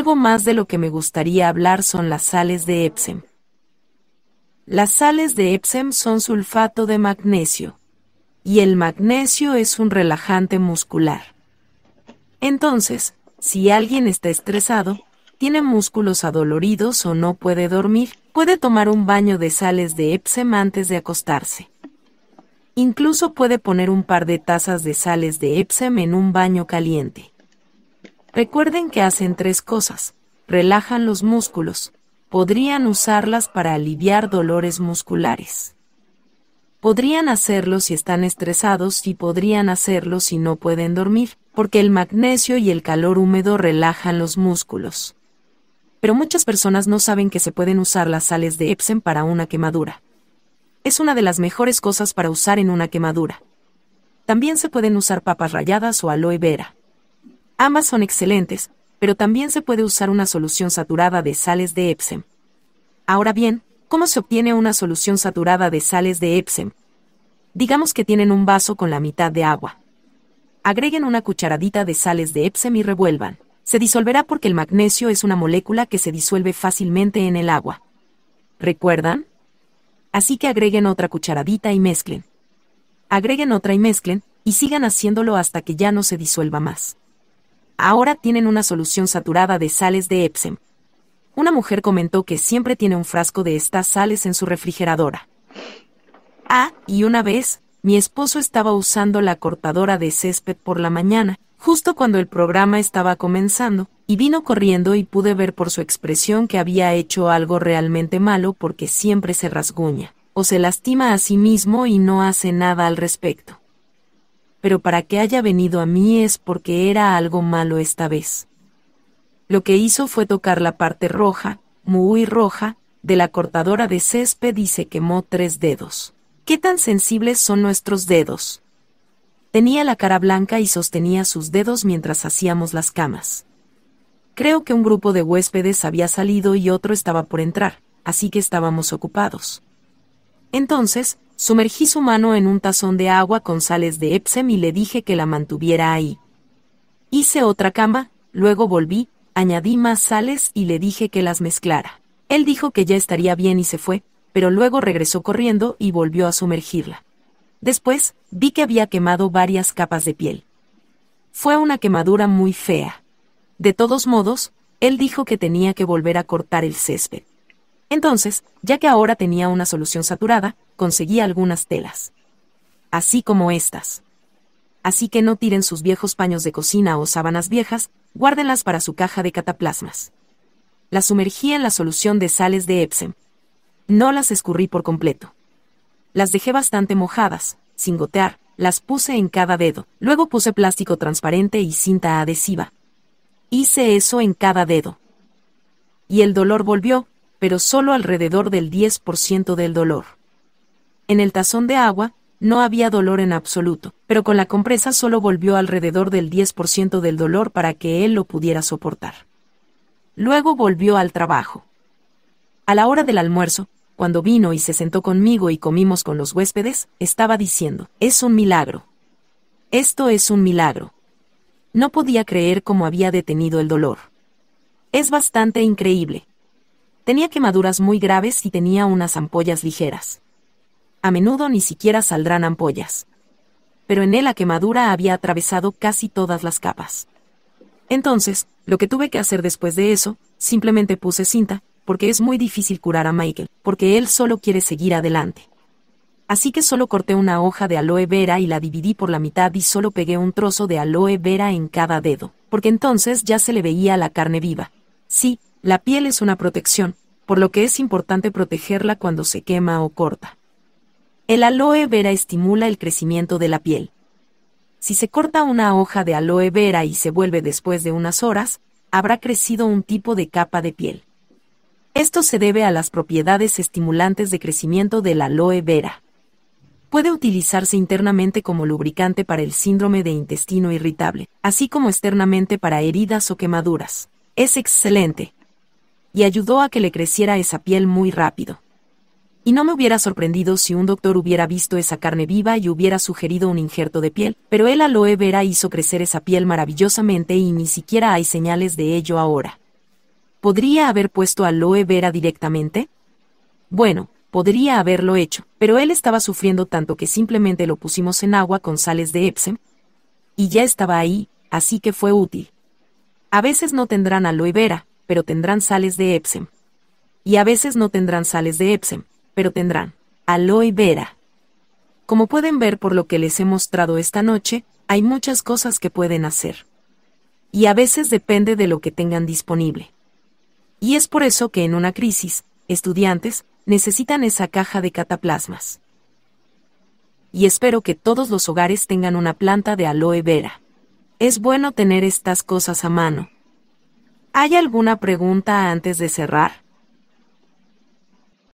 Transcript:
Algo más de lo que me gustaría hablar son las sales de Epsom. Las sales de Epsom son sulfato de magnesio. Y el magnesio es un relajante muscular. Entonces, si alguien está estresado, tiene músculos adoloridos o no puede dormir, puede tomar un baño de sales de Epsom antes de acostarse. Incluso puede poner un par de tazas de sales de Epsom en un baño caliente. Recuerden que hacen tres cosas. Relajan los músculos. Podrían usarlas para aliviar dolores musculares. Podrían hacerlo si están estresados y podrían hacerlo si no pueden dormir, porque el magnesio y el calor húmedo relajan los músculos. Pero muchas personas no saben que se pueden usar las sales de Epsom para una quemadura. Es una de las mejores cosas para usar en una quemadura. También se pueden usar papas ralladas o aloe vera. Ambas son excelentes, pero también se puede usar una solución saturada de sales de Epsom. Ahora bien, ¿cómo se obtiene una solución saturada de sales de Epsom? Digamos que tienen un vaso con la mitad de agua. Agreguen una cucharadita de sales de Epsom y revuelvan. Se disolverá porque el magnesio es una molécula que se disuelve fácilmente en el agua. ¿Recuerdan? Así que agreguen otra cucharadita y mezclen. Agreguen otra y mezclen, y sigan haciéndolo hasta que ya no se disuelva más ahora tienen una solución saturada de sales de Epsom. Una mujer comentó que siempre tiene un frasco de estas sales en su refrigeradora. Ah, y una vez, mi esposo estaba usando la cortadora de césped por la mañana, justo cuando el programa estaba comenzando, y vino corriendo y pude ver por su expresión que había hecho algo realmente malo porque siempre se rasguña, o se lastima a sí mismo y no hace nada al respecto pero para que haya venido a mí es porque era algo malo esta vez. Lo que hizo fue tocar la parte roja, muy roja, de la cortadora de césped y se quemó tres dedos. ¿Qué tan sensibles son nuestros dedos? Tenía la cara blanca y sostenía sus dedos mientras hacíamos las camas. Creo que un grupo de huéspedes había salido y otro estaba por entrar, así que estábamos ocupados. Entonces, Sumergí su mano en un tazón de agua con sales de Epsom y le dije que la mantuviera ahí. Hice otra cama, luego volví, añadí más sales y le dije que las mezclara. Él dijo que ya estaría bien y se fue, pero luego regresó corriendo y volvió a sumergirla. Después, vi que había quemado varias capas de piel. Fue una quemadura muy fea. De todos modos, él dijo que tenía que volver a cortar el césped. Entonces, ya que ahora tenía una solución saturada, conseguí algunas telas. Así como estas. Así que no tiren sus viejos paños de cocina o sábanas viejas, guárdenlas para su caja de cataplasmas. Las sumergí en la solución de sales de Epsom. No las escurrí por completo. Las dejé bastante mojadas, sin gotear, las puse en cada dedo, luego puse plástico transparente y cinta adhesiva. Hice eso en cada dedo. Y el dolor volvió, pero solo alrededor del 10% del dolor. En el tazón de agua, no había dolor en absoluto, pero con la compresa solo volvió alrededor del 10% del dolor para que él lo pudiera soportar. Luego volvió al trabajo. A la hora del almuerzo, cuando vino y se sentó conmigo y comimos con los huéspedes, estaba diciendo, es un milagro. Esto es un milagro. No podía creer cómo había detenido el dolor. Es bastante increíble. Tenía quemaduras muy graves y tenía unas ampollas ligeras a menudo ni siquiera saldrán ampollas. Pero en él la quemadura había atravesado casi todas las capas. Entonces, lo que tuve que hacer después de eso, simplemente puse cinta, porque es muy difícil curar a Michael, porque él solo quiere seguir adelante. Así que solo corté una hoja de aloe vera y la dividí por la mitad y solo pegué un trozo de aloe vera en cada dedo, porque entonces ya se le veía la carne viva. Sí, la piel es una protección, por lo que es importante protegerla cuando se quema o corta. El aloe vera estimula el crecimiento de la piel. Si se corta una hoja de aloe vera y se vuelve después de unas horas, habrá crecido un tipo de capa de piel. Esto se debe a las propiedades estimulantes de crecimiento del aloe vera. Puede utilizarse internamente como lubricante para el síndrome de intestino irritable, así como externamente para heridas o quemaduras. Es excelente. Y ayudó a que le creciera esa piel muy rápido y no me hubiera sorprendido si un doctor hubiera visto esa carne viva y hubiera sugerido un injerto de piel, pero el aloe vera hizo crecer esa piel maravillosamente y ni siquiera hay señales de ello ahora. ¿Podría haber puesto aloe vera directamente? Bueno, podría haberlo hecho, pero él estaba sufriendo tanto que simplemente lo pusimos en agua con sales de Epsom. Y ya estaba ahí, así que fue útil. A veces no tendrán aloe vera, pero tendrán sales de Epsom. Y a veces no tendrán sales de Epsom, pero tendrán aloe vera. Como pueden ver por lo que les he mostrado esta noche, hay muchas cosas que pueden hacer. Y a veces depende de lo que tengan disponible. Y es por eso que en una crisis, estudiantes necesitan esa caja de cataplasmas. Y espero que todos los hogares tengan una planta de aloe vera. Es bueno tener estas cosas a mano. ¿Hay alguna pregunta antes de cerrar?